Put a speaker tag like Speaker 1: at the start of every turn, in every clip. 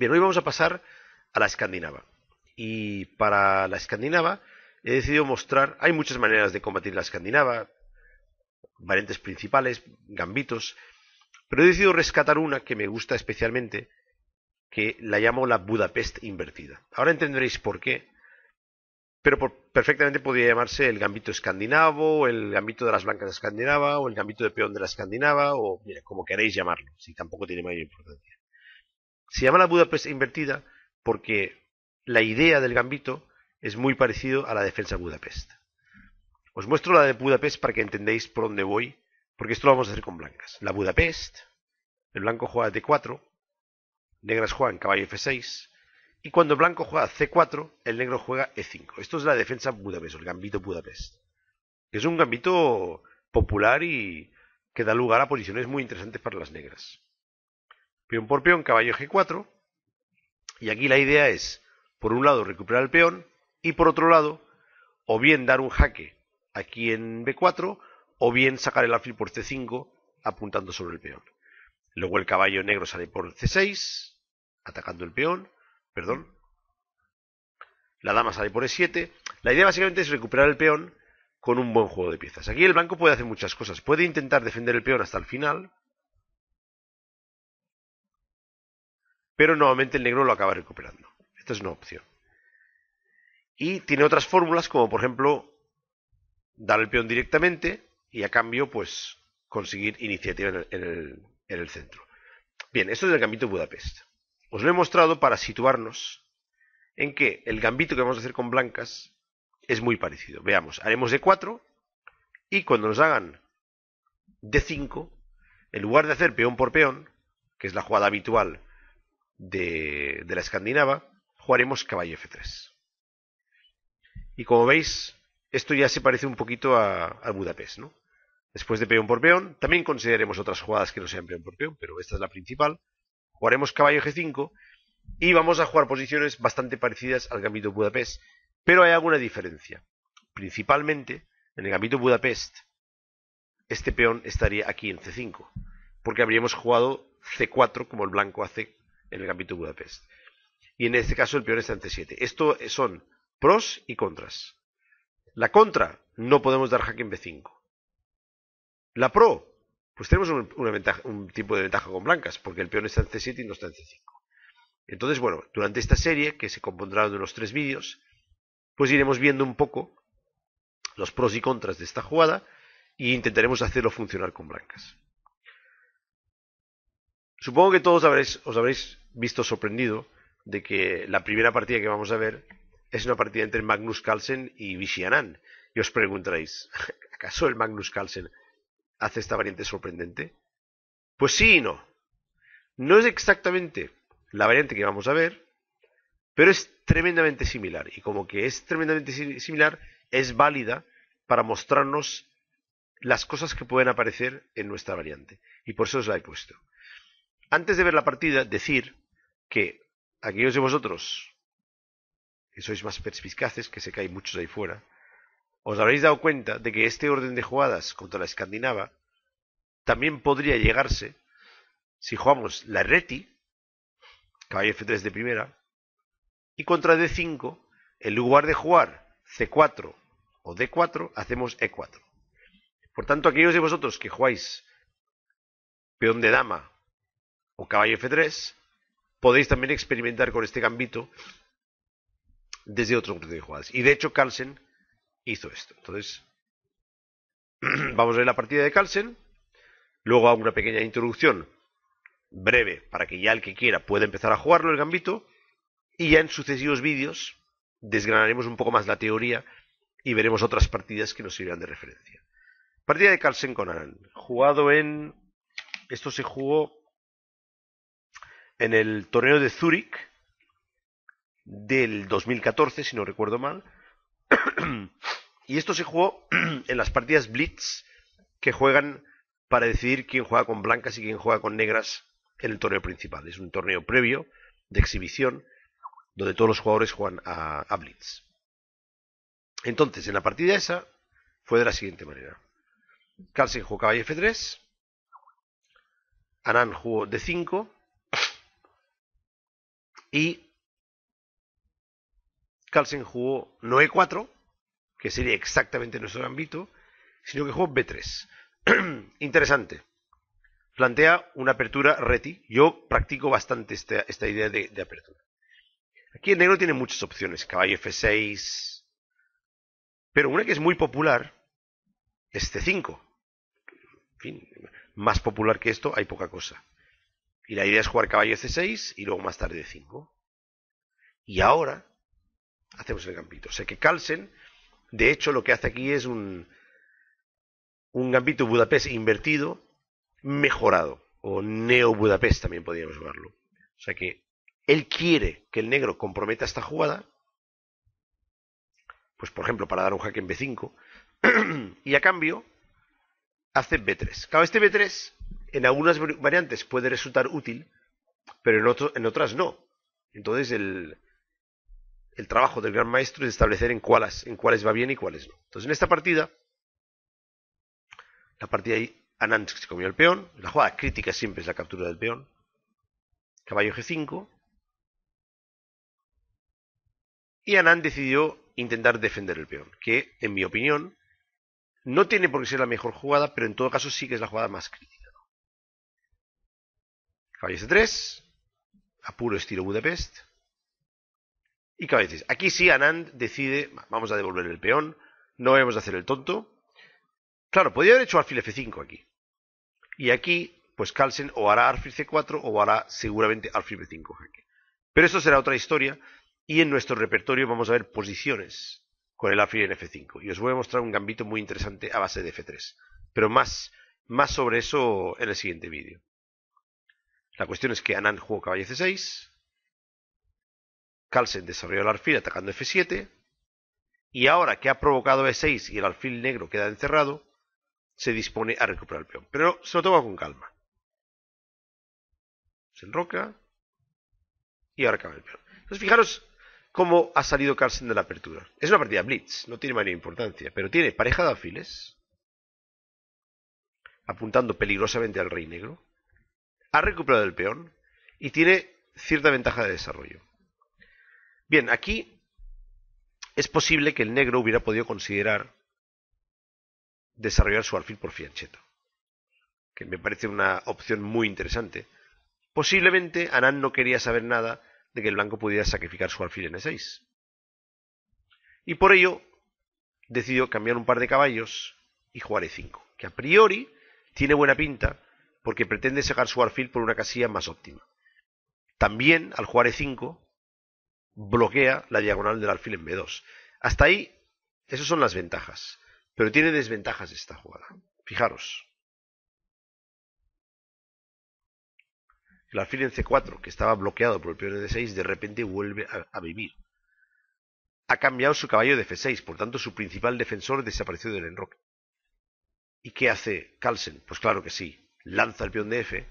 Speaker 1: Bien, hoy vamos a pasar a la escandinava. Y para la escandinava he decidido mostrar, hay muchas maneras de combatir la escandinava, variantes principales, gambitos, pero he decidido rescatar una que me gusta especialmente, que la llamo la Budapest invertida. Ahora entenderéis por qué, pero perfectamente podría llamarse el gambito escandinavo, el gambito de las blancas escandinava, o el gambito de peón de la escandinava, o mira, como queréis llamarlo, si tampoco tiene mayor importancia. Se llama la Budapest invertida porque la idea del gambito es muy parecido a la defensa Budapest. Os muestro la de Budapest para que entendéis por dónde voy, porque esto lo vamos a hacer con blancas. La Budapest, el blanco juega D4, negras juegan caballo F6, y cuando el blanco juega C4, el negro juega E5. Esto es la defensa Budapest, el gambito Budapest. Es un gambito popular y que da lugar a posiciones muy interesantes para las negras peón por peón, caballo g4. Y aquí la idea es, por un lado, recuperar el peón y por otro lado, o bien dar un jaque aquí en b4 o bien sacar el alfil por c5 apuntando sobre el peón. Luego el caballo negro sale por c6 atacando el peón, perdón. La dama sale por e7. La idea básicamente es recuperar el peón con un buen juego de piezas. Aquí el blanco puede hacer muchas cosas. Puede intentar defender el peón hasta el final, pero nuevamente el negro lo acaba recuperando. Esta es una opción. Y tiene otras fórmulas como por ejemplo dar el peón directamente y a cambio pues conseguir iniciativa en el, centro. Bien, esto es el gambito Budapest. Os lo he mostrado para situarnos en que el gambito que vamos a hacer con blancas es muy parecido. Veamos, haremos d 4 y cuando nos hagan d 5, en lugar de hacer peón por peón, que es la jugada habitual de, la escandinava, jugaremos caballo F3. Y como veis, esto ya se parece un poquito a, Budapest, ¿no? Después de peón por peón, también consideraremos otras jugadas que no sean peón por peón, pero esta es la principal. Jugaremos caballo G5 y vamos a jugar posiciones bastante parecidas al gambito Budapest, pero hay alguna diferencia. Principalmente, en el gambito Budapest, este peón estaría aquí en C5, porque habríamos jugado C4 como el blanco hace en el capítulo de Budapest. Y en este caso el peón está en c 7. Esto son pros y contras. La contra, no podemos dar hack en B5. La pro, pues tenemos un, tipo de ventaja con blancas, porque el peón está en C7 y no está en C5. Entonces, bueno, durante esta serie, que se compondrá de unos tres vídeos, pues iremos viendo un poco los pros y contras de esta jugada y e intentaremos hacerlo funcionar con blancas. Supongo que todos os habréis visto sorprendido de que la primera partida que vamos a ver es una partida entre Magnus Carlsen y Vichy Anand. Y os preguntaréis, ¿acaso el Magnus Carlsen hace esta variante sorprendente? Pues sí y no. No es exactamente la variante que vamos a ver, pero es tremendamente similar. Y como que es tremendamente similar, es válida para mostrarnos las cosas que pueden aparecer en nuestra variante. Y por eso os la he puesto. Antes de ver la partida, decir que aquellos de vosotros que sois más perspicaces, que se que muchos ahí fuera, os habréis dado cuenta de que este orden de jugadas contra la escandinava también podría llegarse si jugamos la reti, caballo F3 de primera, y contra D5, en lugar de jugar C4 o D4, hacemos E4. Por tanto, aquellos de vosotros que jugáis peón de dama o caballo F3, podéis también experimentar con este gambito desde otro grupo de jugadas. Y de hecho, Carlsen hizo esto. Entonces, vamos a ver la partida de Carlsen. Luego hago una pequeña introducción breve para que ya el que quiera pueda empezar a jugarlo el gambito. Y ya en sucesivos vídeos desgranaremos un poco más la teoría y veremos otras partidas que nos sirvan de referencia. Partida de Carlsen con Aran. Jugado en. Esto se jugó en el torneo de Zurich del 2014, si no recuerdo mal. y esto se jugó en las partidas Blitz que juegan para decidir quién juega con blancas y quién juega con negras en el torneo principal. Es un torneo previo de exhibición donde todos los jugadores juegan a, Blitz. Entonces, en la partida esa fue de la siguiente manera. Carlsen jugó caballo F3, Anand jugó D5, y Carlsen jugó no E4, que sería exactamente nuestro ámbito, sino que jugó B3. Interesante. Plantea una apertura reti. Yo practico bastante esta, idea de, apertura. Aquí el negro tiene muchas opciones. Caballo F6. Pero una que es muy popular es C5. En fin, más popular que esto hay poca cosa. Y la idea es jugar caballo C6 y luego más tarde de 5 Y ahora hacemos el gambito. O sea que Carlsen, de hecho, lo que hace aquí es un, un gambito Budapest invertido, mejorado. O Neo Budapest también podríamos llamarlo. O sea que él quiere que el negro comprometa esta jugada. Pues por ejemplo, para dar un jaque en B5. y a cambio, hace B3. Claro, este B3 en algunas variantes puede resultar útil, pero en, otras no. Entonces el, trabajo del gran maestro es establecer en cuáles, en cuáles va bien y cuáles no. Entonces en esta partida, la partida ahí, Anand se comió el peón, la jugada crítica siempre es la captura del peón, caballo G5, y Anand decidió intentar defender el peón, que en mi opinión no tiene por qué ser la mejor jugada, pero en todo caso sí que es la jugada más crítica c 3, a puro estilo Budapest. Y C3. Aquí sí Anand decide, vamos a devolver el peón, no vamos a hacer el tonto. Claro, podría haber hecho alfil F5 aquí. Y aquí, pues Carlsen o hará alfil C4 o hará seguramente alfil B5 Pero eso será otra historia y en nuestro repertorio vamos a ver posiciones con el alfil en F5. Y os voy a mostrar un gambito muy interesante a base de F3. Pero más, más sobre eso en el siguiente vídeo. La cuestión es que Anand jugó caballo c6, Carlsen desarrolló el alfil atacando f7, y ahora que ha provocado e6 y el alfil negro queda encerrado, se dispone a recuperar el peón. Pero se lo toma con calma. Se enroca y ahora acaba el peón. Entonces fijaros cómo ha salido Carlsen de la apertura. Es una partida blitz, no tiene mayor importancia, pero tiene pareja de alfiles apuntando peligrosamente al rey negro ha recuperado el peón y tiene cierta ventaja de desarrollo. Bien, aquí es posible que el negro hubiera podido considerar desarrollar su alfil por fiancheta, que me parece una opción muy interesante. Posiblemente Anand no quería saber nada de que el blanco pudiera sacrificar su alfil en E6. Y por ello decidió cambiar un par de caballos y jugar E5, que a priori tiene buena pinta porque pretende sacar su alfil por una casilla más óptima. También al jugar E5 bloquea la diagonal del alfil en B2. Hasta ahí, esas son las ventajas. Pero tiene desventajas esta jugada. Fijaros. El alfil en C4, que estaba bloqueado por el peón de D6, de repente vuelve a, vivir. Ha cambiado su caballo de F6, por tanto su principal defensor desapareció del enroque. ¿Y qué hace Carlsen? Pues claro que sí, lanza el peón de F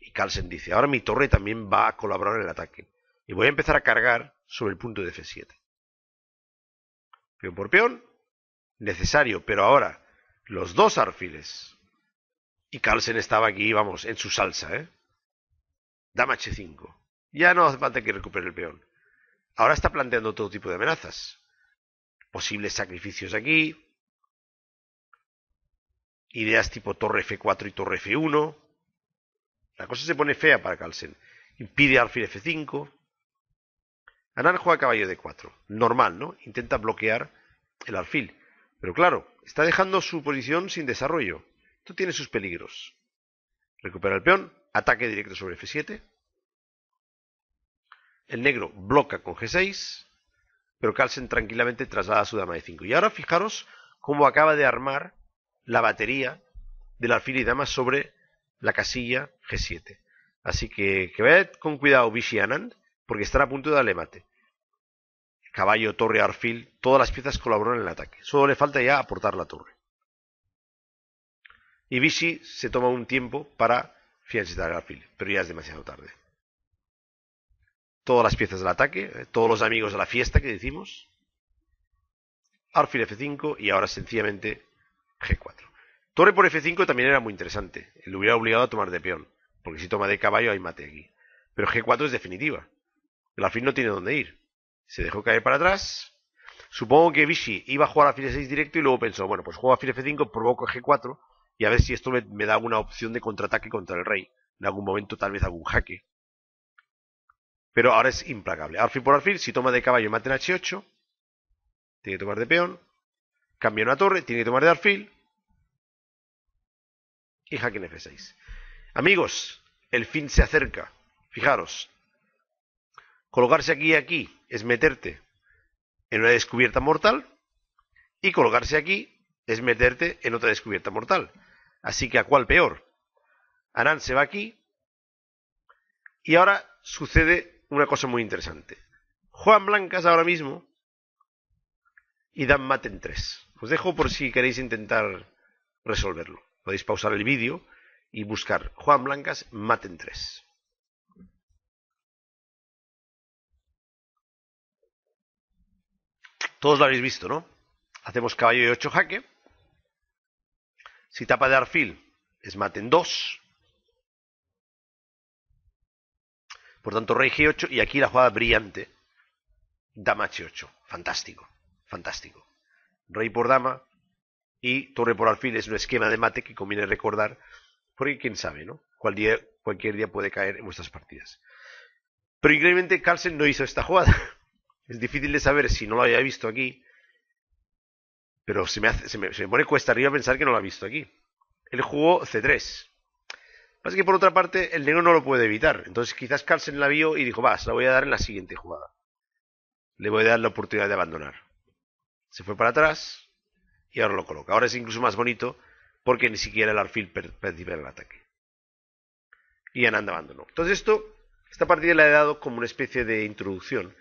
Speaker 1: y Carlsen dice, ahora mi torre también va a colaborar en el ataque y voy a empezar a cargar sobre el punto de F7. Peón por peón, necesario, pero ahora los dos arfiles Y Carlsen estaba aquí, vamos, en su salsa, ¿eh? Dama H5. Ya no hace falta que recupere el peón. Ahora está planteando todo tipo de amenazas. Posibles sacrificios aquí, ideas tipo torre F4 y torre F1. La cosa se pone fea para Carlsen. Impide alfil F5. Anar juega caballo D4. Normal, ¿no? Intenta bloquear el alfil. Pero claro, está dejando su posición sin desarrollo. Esto tiene sus peligros. Recupera el peón, ataque directo sobre F7. El negro bloca con G6, pero Carlsen tranquilamente traslada su dama de 5. Y ahora fijaros cómo acaba de armar la batería del alfil y dama sobre la casilla G7. Así que que ve con cuidado Vichy Anand, porque estará a punto de darle mate. Caballo, torre, Arfil. todas las piezas colaboraron en el ataque. Solo le falta ya aportar la torre. Y Vichy se toma un tiempo para fiesta el Arfil. pero ya es demasiado tarde. Todas las piezas del ataque, eh, todos los amigos de la fiesta que decimos. Arfil F5 y ahora sencillamente G4. Torre por F5 también era muy interesante. Lo hubiera obligado a tomar de peón, porque si toma de caballo hay mate aquí. Pero G4 es definitiva. La alfil no tiene dónde ir. Se dejó caer para atrás. Supongo que Vichy iba a jugar a alfil 6 directo y luego pensó, bueno, pues juego alfil F5, provoco G4 y a ver si esto me, da alguna opción de contraataque contra el rey. En algún momento tal vez algún jaque. Pero ahora es implacable. Alfil por alfil, si toma de caballo y mate en H8, tiene que tomar de peón. Cambia una torre, tiene que tomar de alfil. Y jaque en F6. Amigos, el fin se acerca. Fijaros. Colocarse aquí y aquí es meterte en una descubierta mortal. Y colocarse aquí es meterte en otra descubierta mortal. Así que a cuál peor. Anand se va aquí. Y ahora sucede una cosa muy interesante. Juan Blancas ahora mismo y dan mate en tres. Os dejo por si queréis intentar resolverlo. Podéis pausar el vídeo y buscar Juan Blancas Maten 3. Todos lo habéis visto, ¿no? Hacemos caballo de 8 jaque. Si tapa de arfil es maten 2. Por tanto, rey G8 y aquí la jugada brillante. Dama H8. Fantástico, fantástico rey por dama y torre por alfil es un esquema de mate que conviene recordar, porque quién sabe, ¿no? día, cualquier día puede caer en vuestras partidas. Pero increíblemente Carlsen no hizo esta jugada. Es difícil de saber si no lo había visto aquí, pero se me, hace, se me, pone cuesta arriba pensar que no lo ha visto aquí. Él jugó C3. Pasa que por otra parte el negro no lo puede evitar. Entonces quizás Carlsen la vio y dijo, vas, la voy a dar en la siguiente jugada. Le voy a dar la oportunidad de abandonar se fue para atrás y ahora lo coloca. Ahora es incluso más bonito porque ni siquiera el arfil percibe el ataque. Y Ananda abandonó. Entonces esto, esta partida la he dado como una especie de introducción,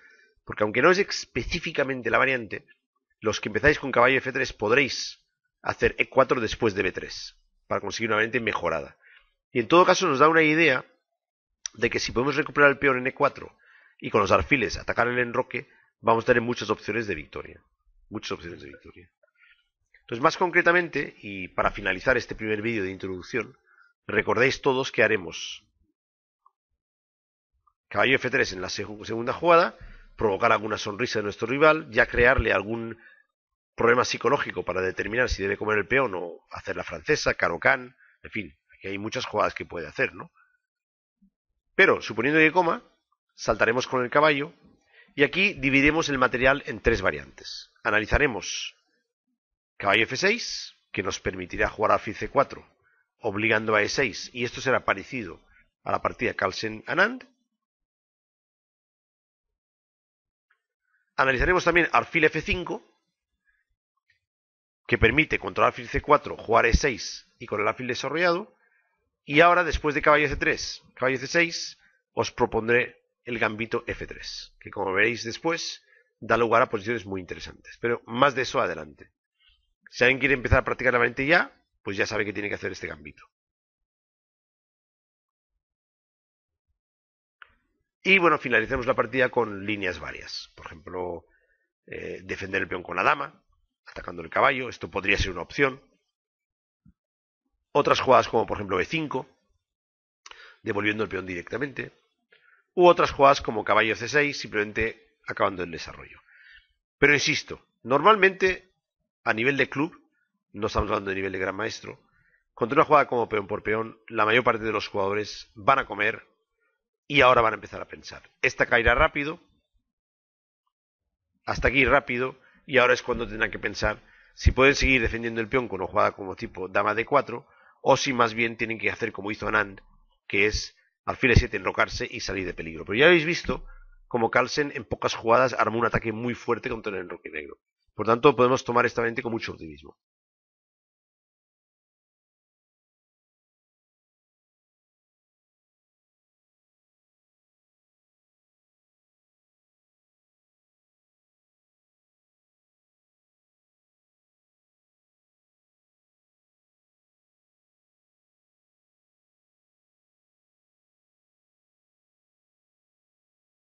Speaker 1: porque aunque no es específicamente la variante, los que empezáis con caballo F3 podréis hacer E4 después de B3 para conseguir una variante mejorada. Y en todo caso nos da una idea de que si podemos recuperar el peor en E4 y con los alfiles atacar el enroque, vamos a tener muchas opciones de victoria muchas opciones de victoria. Entonces, más concretamente, y para finalizar este primer vídeo de introducción, recordéis todos que haremos caballo F3 en la segunda jugada, provocar alguna sonrisa de nuestro rival, ya crearle algún problema psicológico para determinar si debe comer el peón o hacer la francesa, carocán, en fin, aquí hay muchas jugadas que puede hacer, ¿no? Pero, suponiendo que coma, saltaremos con el caballo, y aquí dividiremos el material en tres variantes. Analizaremos caballo F6, que nos permitirá jugar alfil C4, obligando a E6, y esto será parecido a la partida Carlsen-Anand. Analizaremos también alfil F5, que permite contra alfil C4 jugar E6 y con el alfil desarrollado. Y ahora, después de caballo C3, caballo C6, os propondré el gambito F3, que como veréis después da lugar a posiciones muy interesantes. Pero más de eso adelante. Si alguien quiere empezar a practicar la mente ya, pues ya sabe que tiene que hacer este gambito. Y bueno, finalizamos la partida con líneas varias. Por ejemplo, eh, defender el peón con la dama, atacando el caballo. Esto podría ser una opción. Otras jugadas como por ejemplo B5, e devolviendo el peón directamente u otras jugadas como caballo C6, simplemente acabando el desarrollo. Pero insisto, normalmente a nivel de club, no estamos hablando de nivel de gran maestro, contra una jugada como peón por peón, la mayor parte de los jugadores van a comer y ahora van a empezar a pensar. Esta caerá rápido, hasta aquí rápido, y ahora es cuando tendrán que pensar si pueden seguir defendiendo el peón con una jugada como tipo dama de 4 o si más bien tienen que hacer como hizo Anand, que es al fin alfil 7 enrocarse y salir de peligro. Pero ya habéis visto cómo Carlsen en pocas jugadas armó un ataque muy fuerte contra el enroque negro. Por tanto, podemos tomar esta mente con mucho optimismo.